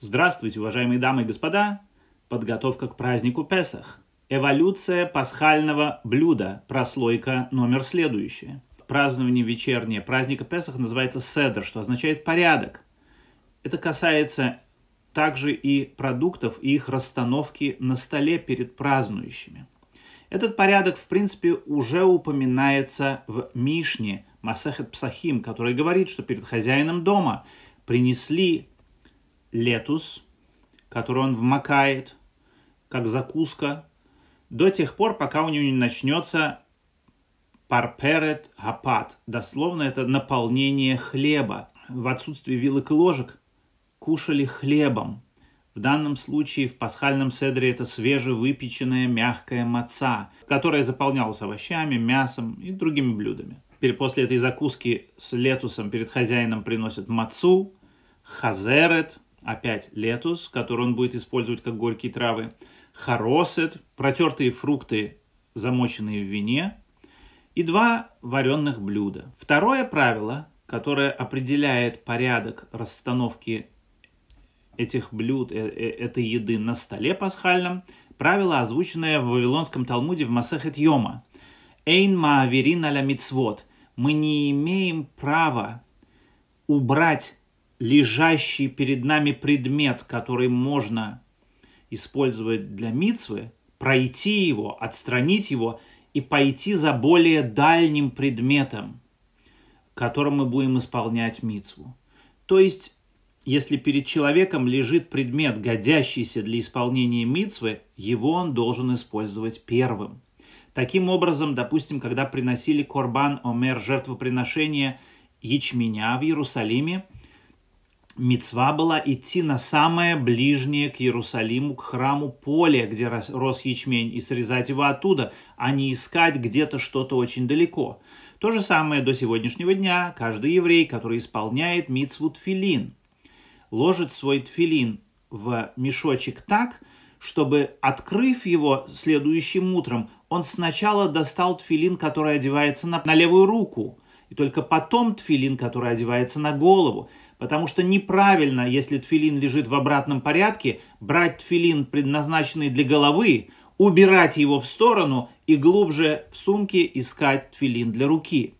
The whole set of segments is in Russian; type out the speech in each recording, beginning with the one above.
Здравствуйте, уважаемые дамы и господа! Подготовка к празднику Песах. Эволюция пасхального блюда. Прослойка номер следующая. Празднование вечернее праздника Песах называется седр, что означает порядок. Это касается также и продуктов и их расстановки на столе перед празднующими. Этот порядок, в принципе, уже упоминается в Мишне Масехет Псахим, который говорит, что перед хозяином дома принесли летус, который он вмакает, как закуска, до тех пор, пока у него не начнется парперет гапат, Дословно это наполнение хлеба. В отсутствии вилок и ложек кушали хлебом. В данном случае в пасхальном седре это свежевыпеченная мягкая маца, которая заполнялась овощами, мясом и другими блюдами. Теперь после этой закуски с летусом перед хозяином приносят мацу, хазерет – опять летус, который он будет использовать как горькие травы, хоросет, протертые фрукты, замоченные в вине, и два вареных блюда. Второе правило, которое определяет порядок расстановки этих блюд, э, э, этой еды на столе пасхальном, правило, озвученное в Вавилонском Талмуде в Масахет Йома. «Эйн мааверин аля мицвод» – мы не имеем права убрать лежащий перед нами предмет, который можно использовать для мицвы, пройти его, отстранить его и пойти за более дальним предметом, которым мы будем исполнять мицву. То есть, если перед человеком лежит предмет, годящийся для исполнения мицвы, его он должен использовать первым. Таким образом, допустим, когда приносили корбан омер жертвоприношение ячменя в Иерусалиме – мецва была идти на самое ближнее к Иерусалиму, к храму поле, где рос ячмень, и срезать его оттуда, а не искать где-то что-то очень далеко. То же самое до сегодняшнего дня каждый еврей, который исполняет мицву тфилин, ложит свой тфилин в мешочек так, чтобы, открыв его следующим утром, он сначала достал тфилин, который одевается на, на левую руку, и только потом тфилин, который одевается на голову. Потому что неправильно, если тфилин лежит в обратном порядке, брать тфилин, предназначенный для головы, убирать его в сторону и глубже в сумке искать тфилин для руки.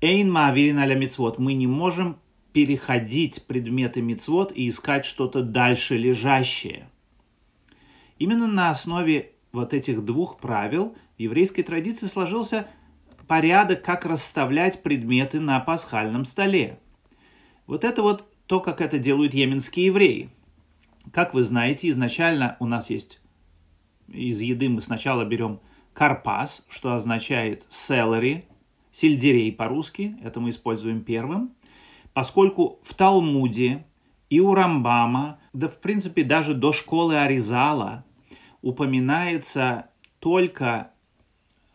Эйн мааверин аля мицвод. Мы не можем переходить предметы мицвод и искать что-то дальше лежащее. Именно на основе вот этих двух правил в еврейской традиции сложился порядок, как расставлять предметы на пасхальном столе. Вот это вот то, как это делают йеменские евреи. Как вы знаете, изначально у нас есть из еды мы сначала берем карпас, что означает celery, сельдерей по-русски, это мы используем первым, поскольку в Талмуде и у Рамбама, да в принципе даже до школы Аризала упоминается только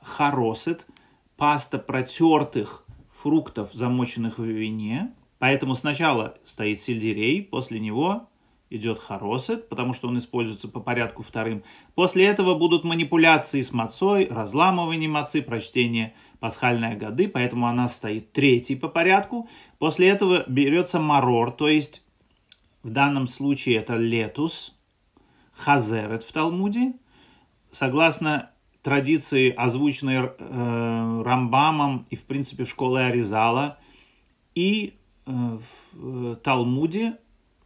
хоросет, паста протертых фруктов, замоченных в вине, Поэтому сначала стоит сельдерей, после него идет хоросет, потому что он используется по порядку вторым. После этого будут манипуляции с мацой, разламывание мацы, прочтение пасхальной годы, поэтому она стоит третий по порядку. После этого берется марор, то есть в данном случае это летус, хазерет в Талмуде. Согласно традиции, озвученной э, Рамбамом и, в принципе, в школе Аризала, и Э, в э, Талмуде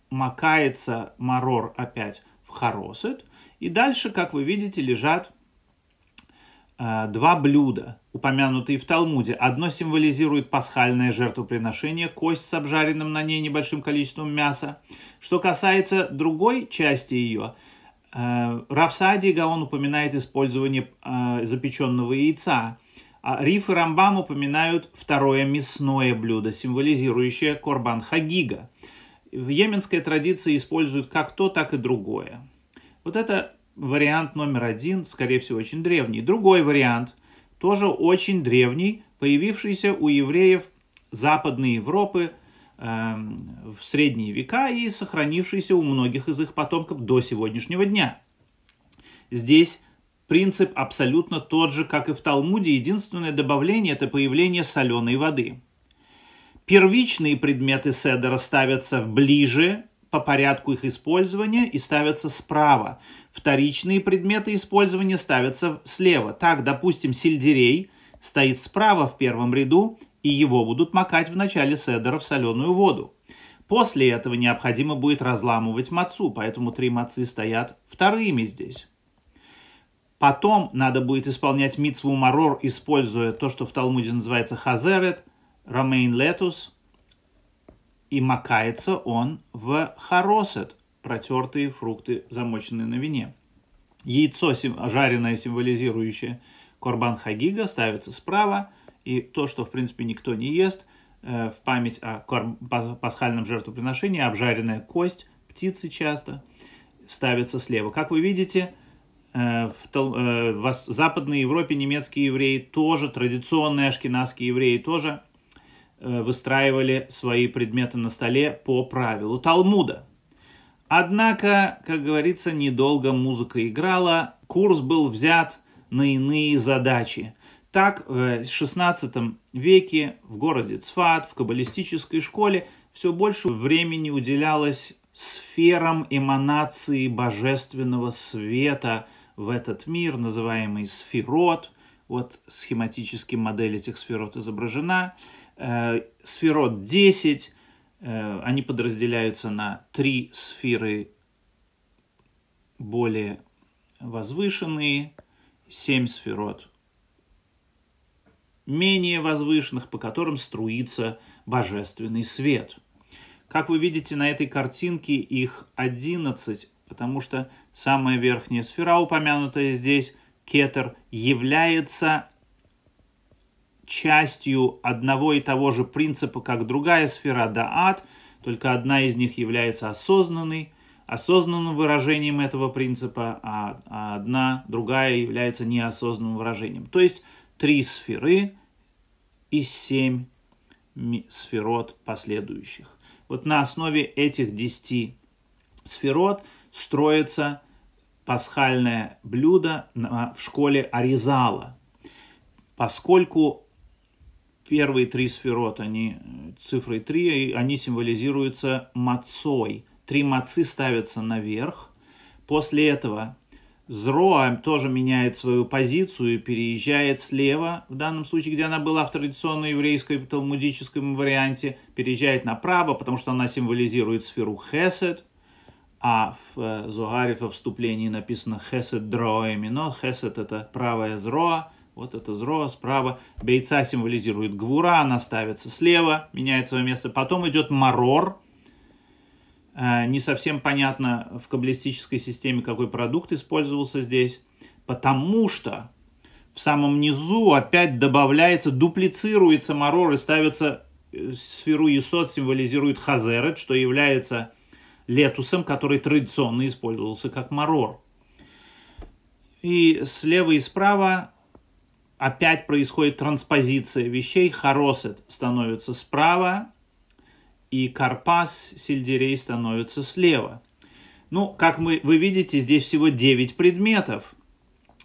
макается марор опять в харосет И дальше, как вы видите, лежат э, два блюда, упомянутые в Талмуде. Одно символизирует пасхальное жертвоприношение, кость с обжаренным на ней небольшим количеством мяса. Что касается другой части ее, Равсадий Гаон упоминает использование запеченного яйца – а Риф и Рамбам упоминают второе мясное блюдо, символизирующее Корбан Хагига. В йеменской традиции используют как то, так и другое. Вот это вариант номер один, скорее всего, очень древний. Другой вариант, тоже очень древний, появившийся у евреев Западной Европы э, в средние века и сохранившийся у многих из их потомков до сегодняшнего дня. Здесь Принцип абсолютно тот же, как и в Талмуде, единственное добавление – это появление соленой воды. Первичные предметы седера ставятся ближе по порядку их использования и ставятся справа. Вторичные предметы использования ставятся слева. Так, допустим, сельдерей стоит справа в первом ряду, и его будут макать в начале седера в соленую воду. После этого необходимо будет разламывать мацу, поэтому три мацы стоят вторыми здесь. Потом надо будет исполнять митцву марор, используя то, что в Талмуде называется хазерет, ромейн летус, и макается он в харосет, протертые фрукты, замоченные на вине. Яйцо, жареное, символизирующее корбан хагига, ставится справа, и то, что, в принципе, никто не ест, э, в память о пасхальном жертвоприношении, обжаренная кость птицы часто, ставится слева. Как вы видите, Э, в, э, в Западной Европе немецкие евреи тоже, традиционные ашкенадские евреи тоже э, выстраивали свои предметы на столе по правилу Талмуда. Однако, как говорится, недолго музыка играла, курс был взят на иные задачи. Так, в XVI веке в городе Цфат, в каббалистической школе, все больше времени уделялось сферам эманации божественного света – в этот мир, называемый сферот. Вот схематически модель этих сферот изображена. Э, сферот 10, э, они подразделяются на три сферы более возвышенные, семь сферот менее возвышенных, по которым струится божественный свет. Как вы видите на этой картинке, их 11 потому что самая верхняя сфера, упомянутая здесь, кетер, является частью одного и того же принципа, как другая сфера даат, только одна из них является осознанной, осознанным выражением этого принципа, а, а одна, другая является неосознанным выражением. То есть три сферы и семь сферот последующих. Вот на основе этих десяти сферот строится пасхальное блюдо в школе Аризала, поскольку первые три сферот, они э, цифрой три, и они символизируются мацой. Три мацы ставятся наверх. После этого Зроа тоже меняет свою позицию и переезжает слева, в данном случае, где она была в традиционной еврейской талмудическом варианте, переезжает направо, потому что она символизирует сферу Хесед – а в э, Зоаре во вступлении написано «хесед но «Хесед» — это правое зроа, вот это зроа справа. Бейца символизирует гвура, она ставится слева, меняет свое место. Потом идет марор. Э, не совсем понятно в каббалистической системе, какой продукт использовался здесь, потому что в самом низу опять добавляется, дуплицируется марор и ставится э, сферу Есот символизирует хазерет, что является летусом, который традиционно использовался как марор. И слева и справа опять происходит транспозиция вещей. Хоросет становится справа, и карпас сельдерей становится слева. Ну, как мы, вы видите, здесь всего 9 предметов.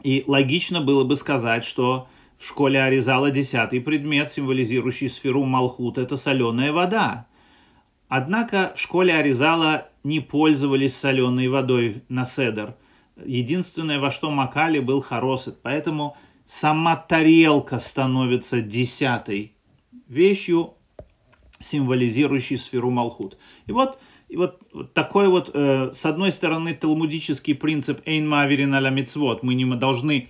И логично было бы сказать, что в школе Аризала десятый предмет, символизирующий сферу Малхут, это соленая вода. Однако в школе Аризала не пользовались соленой водой на седер. Единственное, во что макали, был хоросет. Поэтому сама тарелка становится десятой вещью, символизирующей сферу Малхут. И вот, и вот, вот такой вот, э, с одной стороны, талмудический принцип «эйн маверин аля митцвот» мы не мы должны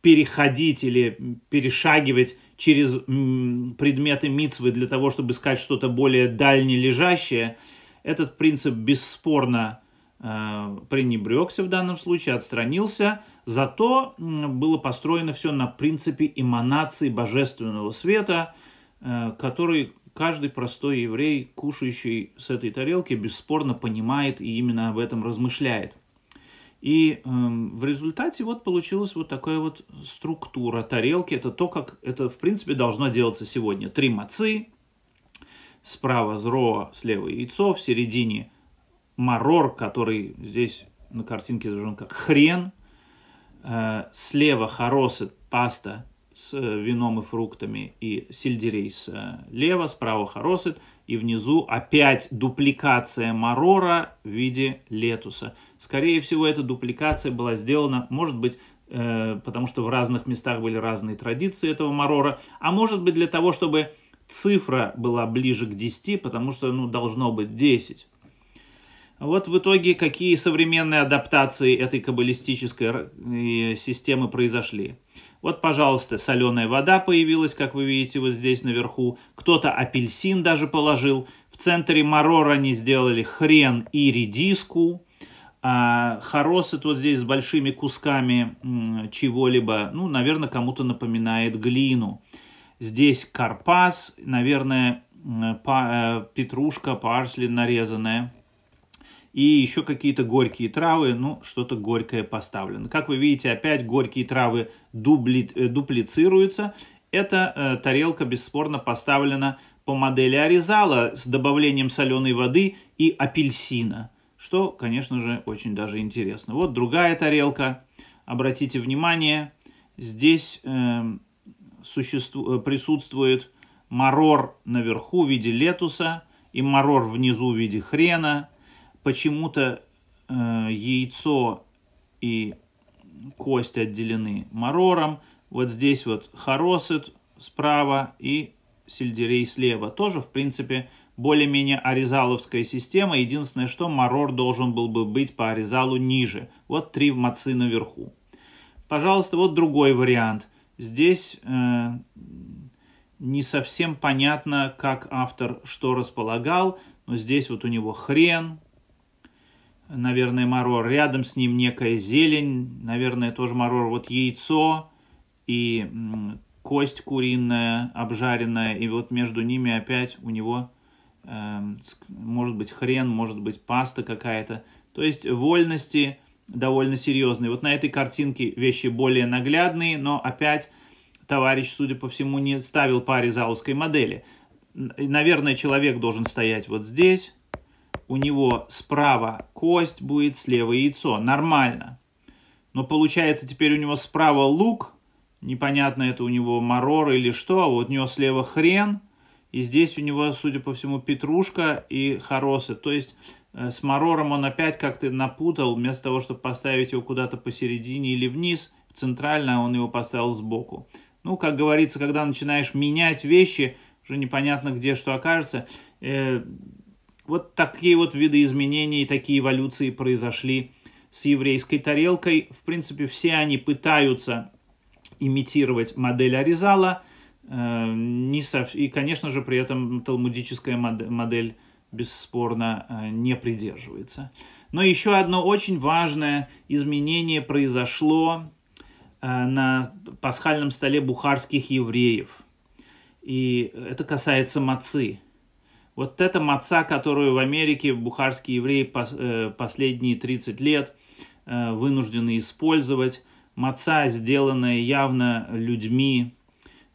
переходить или перешагивать через м, предметы мицвы для того, чтобы искать что-то более лежащее этот принцип бесспорно э, пренебрегся в данном случае, отстранился. Зато было построено все на принципе эманации божественного света, э, который каждый простой еврей, кушающий с этой тарелки, бесспорно понимает и именно об этом размышляет. И эм, в результате вот получилась вот такая вот структура тарелки. Это то, как это в принципе должно делаться сегодня. Три мацы, справа зро, слева яйцо, в середине марор, который здесь на картинке изображен как хрен, э, слева хоросет, паста с э, вином и фруктами и сельдерей слева, э, справа хоросет, и внизу опять дупликация марора в виде летуса. Скорее всего, эта дупликация была сделана, может быть, потому что в разных местах были разные традиции этого марора, а может быть для того, чтобы цифра была ближе к 10, потому что ну, должно быть 10. Вот в итоге какие современные адаптации этой каббалистической системы произошли. Вот, пожалуйста, соленая вода появилась, как вы видите, вот здесь наверху. Кто-то апельсин даже положил. В центре марор они сделали хрен и редиску. А хоросы вот здесь с большими кусками чего-либо, ну, наверное, кому-то напоминает глину. Здесь карпас, наверное, э, петрушка, парсли нарезанная. И еще какие-то горькие травы, ну, что-то горькое поставлено. Как вы видите, опять горькие травы дубли, э, дуплицируются. Эта э, тарелка бесспорно поставлена по модели Аризала с добавлением соленой воды и апельсина, что, конечно же, очень даже интересно. Вот другая тарелка. Обратите внимание, здесь... Э, существу... Э, присутствует марор наверху в виде летуса и марор внизу в виде хрена. Почему-то э, яйцо и кость отделены марором. Вот здесь вот хоросет справа и сельдерей слева. Тоже, в принципе, более-менее аризаловская система. Единственное, что марор должен был бы быть по аризалу ниже. Вот три мацы наверху. Пожалуйста, вот другой вариант. Здесь э, не совсем понятно, как автор что располагал, но здесь вот у него хрен, наверное, марор, рядом с ним некая зелень, наверное, тоже марор, вот яйцо и м, кость куриная, обжаренная, и вот между ними опять у него э, может быть хрен, может быть паста какая-то. То есть вольности – довольно серьезный. Вот на этой картинке вещи более наглядные, но опять товарищ, судя по всему, не ставил паре заусской модели. Наверное, человек должен стоять вот здесь. У него справа кость будет, слева яйцо. Нормально. Но получается теперь у него справа лук. Непонятно, это у него марор или что. А вот у него слева хрен. И здесь у него, судя по всему, петрушка и хоросы. То есть Э, с Марором он опять как-то напутал, вместо того, чтобы поставить его куда-то посередине или вниз, центрально он его поставил сбоку. Ну, как говорится, когда начинаешь менять вещи, уже непонятно, где что окажется. Э, вот такие вот виды изменений, такие эволюции произошли с еврейской тарелкой. В принципе, все они пытаются имитировать модель Аризала, э, не со... и, конечно же, при этом талмудическая модель бесспорно, э, не придерживается. Но еще одно очень важное изменение произошло э, на пасхальном столе бухарских евреев. И это касается мацы. Вот эта маца, которую в Америке бухарские евреи э, последние 30 лет вынуждены использовать, маца, сделанная явно людьми,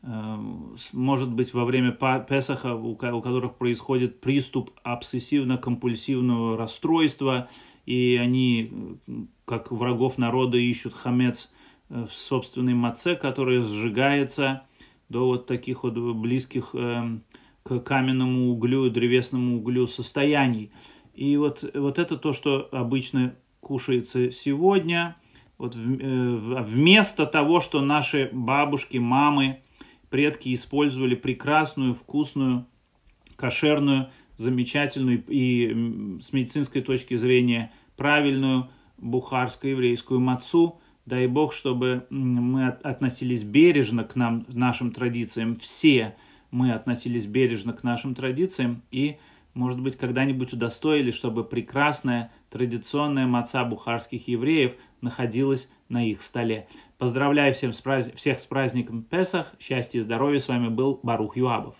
Эм, может быть, во время Песаха, у которых происходит приступ обсессивно-компульсивного расстройства, и они, э, как врагов народа, ищут хамец э, в собственной маце, который сжигается до вот таких вот близких эм, к каменному углю, и древесному углю состояний. И вот, вот это то, что обычно кушается сегодня, вот э, вместо того, что наши бабушки, мамы – предки использовали прекрасную, вкусную, кошерную, замечательную и с медицинской точки зрения правильную бухарско-еврейскую мацу. Дай Бог, чтобы мы относились бережно к нам, нашим традициям. Все мы относились бережно к нашим традициям и традициям может быть, когда-нибудь удостоили, чтобы прекрасная традиционная маца бухарских евреев находилась на их столе. Поздравляю всем с празд... всех с праздником Песах, счастья и здоровья, с вами был Барух Юабов.